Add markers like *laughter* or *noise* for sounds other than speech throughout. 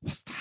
is dat?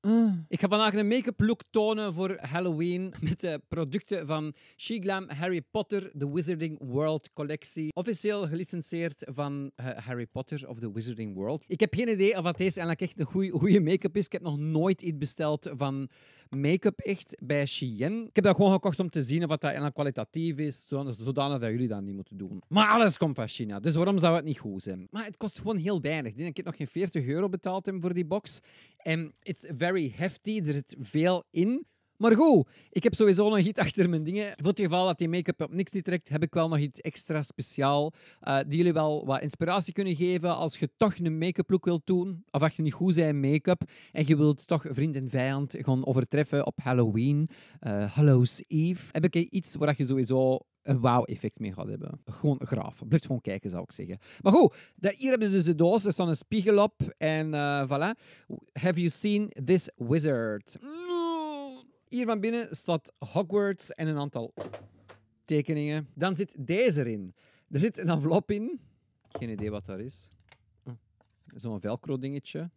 Ah. Ik ga vandaag een make-up look tonen voor Halloween met de producten van Shiglam Harry Potter The Wizarding World collectie. Officieel gelicenseerd van eh, Harry Potter of The Wizarding World. Ik heb geen idee of dat deze eigenlijk echt een goede make-up is. Ik heb nog nooit iets besteld van make-up echt bij Shein. Ik heb dat gewoon gekocht om te zien of dat eigenlijk kwalitatief is, zodanig dat jullie dat niet moeten doen. Maar alles komt van China, dus waarom zou het niet goed zijn? Maar het kost gewoon heel weinig. Ik denk dat ik nog geen 40 euro betaald heb voor die box. En it's very hefty, er zit veel in. Maar goed, ik heb sowieso nog iets *laughs* achter mijn dingen. Voor het geval dat die make-up op niks niet trekt, heb ik wel nog iets extra speciaal. Eh, die jullie wel wat inspiratie kunnen geven als je toch een make-up look wilt doen. Of als je niet goed zijn make-up en je wilt toch vriend en vijand gaan overtreffen op Halloween, uh, Hallows Eve. Heb ik iets waar je sowieso een wauw-effect mee gaat hebben. Gewoon graaf. Blijf gewoon kijken, zou ik zeggen. Maar goed, dat, hier hebben we dus de doos. Er staat een spiegel op. En eh, voilà. Have you seen this wizard? Hier van binnen staat Hogwarts en een aantal tekeningen. Dan zit deze erin. Er zit een envelop in. Geen idee wat dat is. Zo'n velcro dingetje.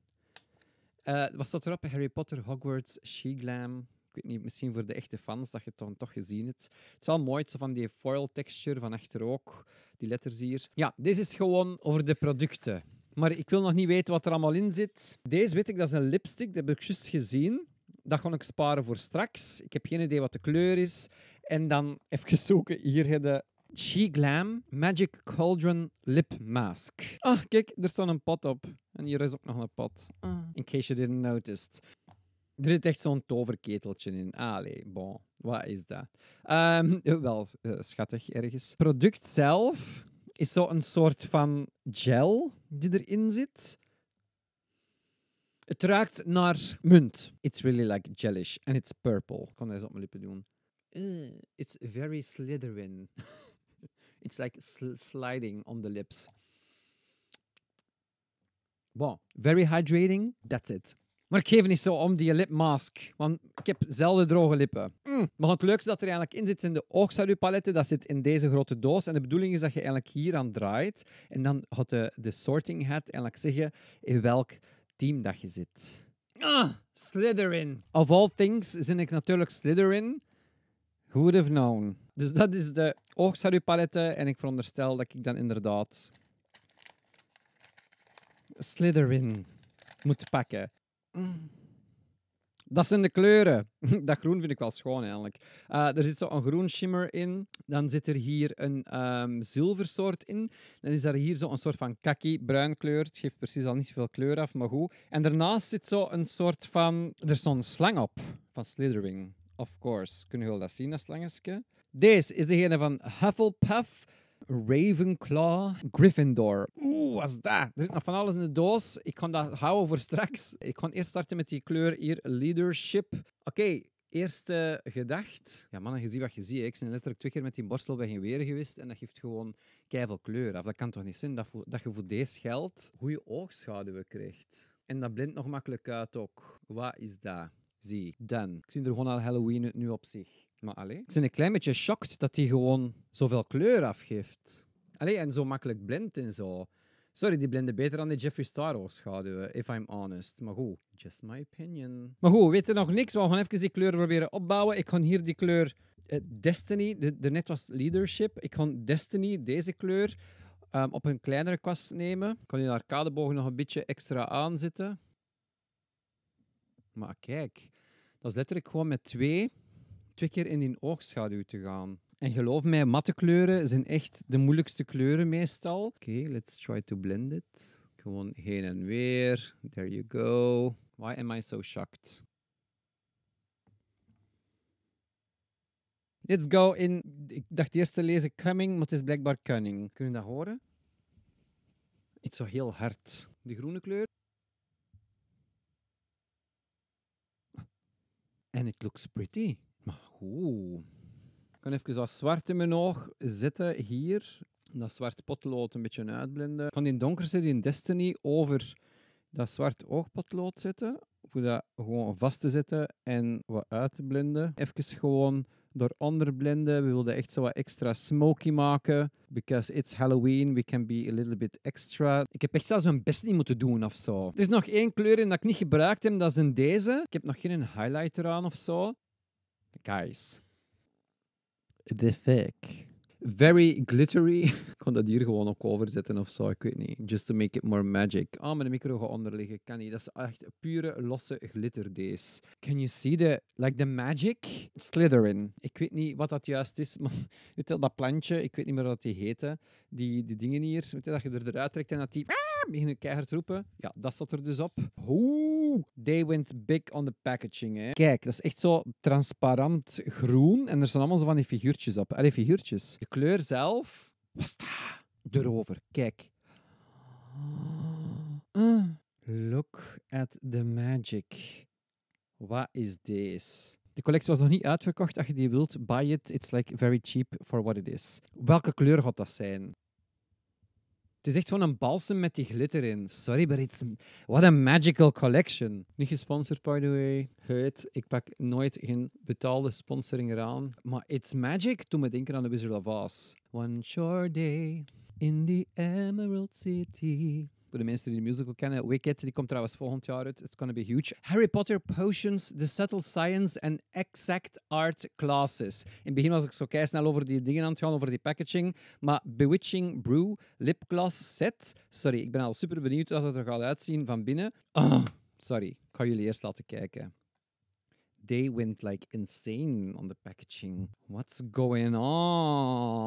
Uh, wat staat erop? Harry Potter, Hogwarts, She-Glam, ik weet niet, misschien voor de echte fans dat je het dan toch gezien hebt. Het is wel mooi, zo van die foil texture van achter ook, die letters hier. Ja, deze is gewoon over de producten. Maar ik wil nog niet weten wat er allemaal in zit. Deze weet ik, dat is een lipstick, dat heb ik juist gezien. Dat ga ik sparen voor straks. Ik heb geen idee wat de kleur is. En dan even zoeken. Hier de She Glam Magic Cauldron Lip Mask. Ah, kijk, er staat een pot op. En hier is ook nog een pot. Ah. In case you didn't notice. Er zit echt zo'n toverketeltje in. Allee, bon, wat is dat? Ehm, *laughs* wel, eh, schattig ergens. Product zelf is zo'n soort van gel die erin zit. Het ruikt naar munt. It's really like gelish and it's purple. Ik kon dat eens op mijn lippen doen. Eh, it's very slithering. *laughs* it's like sliding on the lips. Bon, very hydrating, that's it. Maar ik geef niet zo om die lipmask, want ik heb zelden droge lippen. Mm. Maar het leukste dat er eigenlijk in zit, zijn de oogschaduwpaletten. Dat zit in deze grote doos. En de bedoeling is dat je eigenlijk hier aan draait. En dan gaat de, de sorting hat eigenlijk zeggen in welk team dat je zit. Ah, Slytherin. Of all things zin ik natuurlijk Slytherin. Who would have known? Dus dat is de oogschaduwpaletten. En ik veronderstel dat ik dan inderdaad Slytherin moet pakken. Mm. Dat zijn de kleuren. *laughs* Dat groen vind ik wel schoon eigenlijk. Eh, er zit zo een groen shimmer in. Dan zit er hier een um, zilversoort in. Dan is er hier zo een soort van kaki, bruin kleur. Het geeft precies al niet veel kleur af, maar goed. En daarnaast zit zo een soort van. Er is zo'n slang op van Slithering. Of course. Kunnen jullie dat zien, dat slangetje? Deze is degene van Hufflepuff. Ravenclaw, Gryffindor. Oeh, wat is dat? Er zit nog van alles in de doos. Ik kan dat houden voor straks. Ik kan eerst starten met die kleur hier, Leadership. Oké, eerste gedacht. Ja mannen, je ziet wat je ziet. Ik ben letterlijk twee keer met die borstel bij geen weer geweest en dat geeft gewoon keivel kleur Of Dat kan toch niet zijn dat, dat je voor deze geld goede oogschaduwen krijgt. En dat blindt nog makkelijk uit ook. Wat is dat? zie. Dan. Ik zie er gewoon al Halloween nu op zich. Maar alleen Ik ben een klein beetje shocked dat hij gewoon zoveel kleur afgeeft. Allee, en zo makkelijk blind en zo. Sorry, die blenden beter dan de Jeffree Star Wars schaduwen, if I'm honest. Maar goed, just my opinion. Maar goed, we weten nog niks. We gaan even die kleur proberen opbouwen. Ik ga hier die kleur eh, Destiny, de, de, net was Leadership. Ik ga Destiny, deze kleur, ehm, op een kleinere kwast nemen. Ik kan die kadebogen nog een beetje extra aanzetten. Maar kijk, dat is letterlijk gewoon met twee, twee keer in die oogschaduw te gaan. En geloof mij, matte kleuren zijn echt de moeilijkste kleuren meestal. Oké, okay, let's try to blend it. Gewoon heen en weer. There you go. Why am I so shocked? Let's go in. Ik dacht eerst te lezen coming, maar het is blijkbaar cunning. Kunnen we dat horen? Het is zo heel hard. De groene kleur. En it looks pretty. Maar goed. Ik kan even dat zwart in mijn oog zetten hier. Dat zwart potlood een beetje uitblenden. Ik kan in donker in Destiny over dat zwart oogpotlood zetten. Voor dat gewoon vast te zetten en wat uit te blenden. Even gewoon door onderblenden. We wilden echt zo wat extra smoky maken. Because it's Halloween, we can be a little bit extra. Ik heb echt zelfs mijn best niet moeten doen of zo. Er is nog één kleur in dat ik niet gebruikt heb, dat is deze. Ik heb nog geen highlighter aan of zo. Guys. The thick. Very glittery. *laughs* Ik kon dat hier gewoon ook overzetten of zo, ik weet niet. Just to make it more magic. Ah, oh, mijn micro gaat onderliggen, kan niet. Dat is echt pure losse glitter deze. Can you see the, like the magic? slithering? Ik weet niet wat dat juist is, maar *laughs* weet je, dat plantje, ik weet niet meer wat die heette. Die, die dingen hier, weet je, dat je er eruit trekt en dat die ah, beginnen keihard roepen. Ja, dat zat er dus op. Hoe? they went big on the packaging. Hè. Kijk, dat is echt zo transparant groen. En er staan allemaal zo van die figuurtjes op. Allee, figuurtjes. De kleur zelf was daar erover. Kijk. Ah, look at the magic. Wat is deze? De collectie was nog niet uitverkocht. Als je die wilt, buy it. It's like very cheap for what it is. Welke kleur gaat dat zijn? Het is echt gewoon een balsem met die glitter in. Sorry, but it's... What a magical collection. Niet gesponsord, by the way. Goed, ik pak nooit geen betaalde sponsoring eraan. Maar It's Magic Toen we denken aan de Wizard of Oz. One short day in the Emerald City... Voor de mensen die de musical kennen. Wicked, die komt trouwens volgend jaar uit. It's gonna be huge. Harry Potter Potions, The Subtle Science and Exact Art Classes. In het begin was ik zo kei snel over die dingen aan het gaan, over die packaging. Maar Bewitching Brew Lipgloss Set. Sorry, ik ben al super benieuwd wat het er gaat uitzien van binnen. Oh, sorry, ik ga jullie eerst laten kijken. They went like insane on the packaging. What's going on?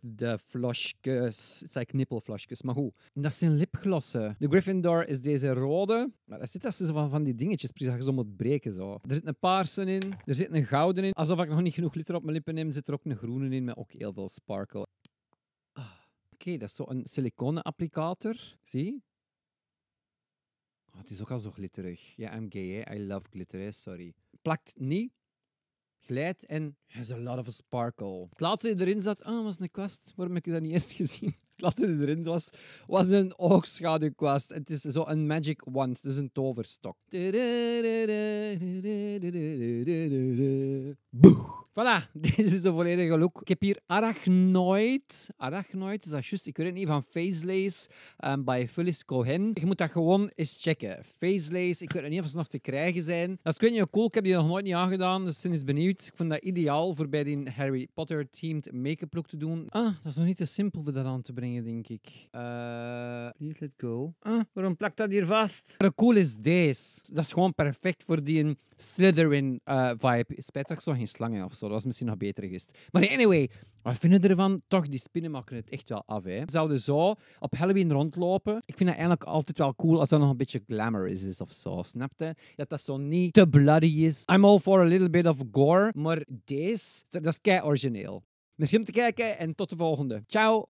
de flosjes. Het zijn knippelflosjes, maar hoe? Dat zijn lipglossen. De Gryffindor is deze rode. Maar daar zit dat van, van die dingetjes, precies als je ze breken zo. Er zit een paarse in, er zit een gouden in. Alsof ik nog niet genoeg glitter op mijn lippen neem, zit er ook een groene in met ook heel veel sparkle. Ah, oké, dat is zo'n siliconen applicator. Zie? Oh, het is ook al zo glitterig. Ja, I'm gay, e, I love glitter, sorry. Plakt niet, glijdt en has a lot of sparkle. Het laatste die erin zat, ah, was een kwast. Waarom heb ik dat niet eerst gezien? laten erin was, was een oogschaduwkwast. Het is zo een magic wand, dus een toverstok. Boeg. Voilà, *laughs* dit is de volledige look. Ik heb hier Arachnoid. Arachnoid, is dat juist? Ik weet het niet, van Facelace um, ehm, bij Phyllis Cohen. Ik moet dat gewoon eens checken. Facelace, ik weet niet of ze nog te krijgen zijn. Dat is je cool, ik heb die nog nooit niet aangedaan, dus sinds benieuwd. Ik vond dat ideaal voor bij die Harry Potter-themed make-up look te doen. Ah, dat is nog niet te simpel voor dat aan te brengen denk ik. Uh, please let go. Ah, waarom plakt dat hier vast? Maar cool is deze. Dat is gewoon perfect voor die Slytherin-vibe. Eh, uh, ik zo geen slangen of zo. Dat was misschien nog beter geweest. Maar anyway, we vinden ervan? Toch, die spinnen maken het echt wel af. Hè. Zouden zo op Halloween rondlopen. Ik vind dat eigenlijk altijd wel cool als dat nog een beetje glamorous is of zo. Snap je? Dat dat zo niet te bloody is. I'm all for a little bit of gore. Maar deze, dat is kei origineel. Merci om te kijken en tot de volgende. Ciao!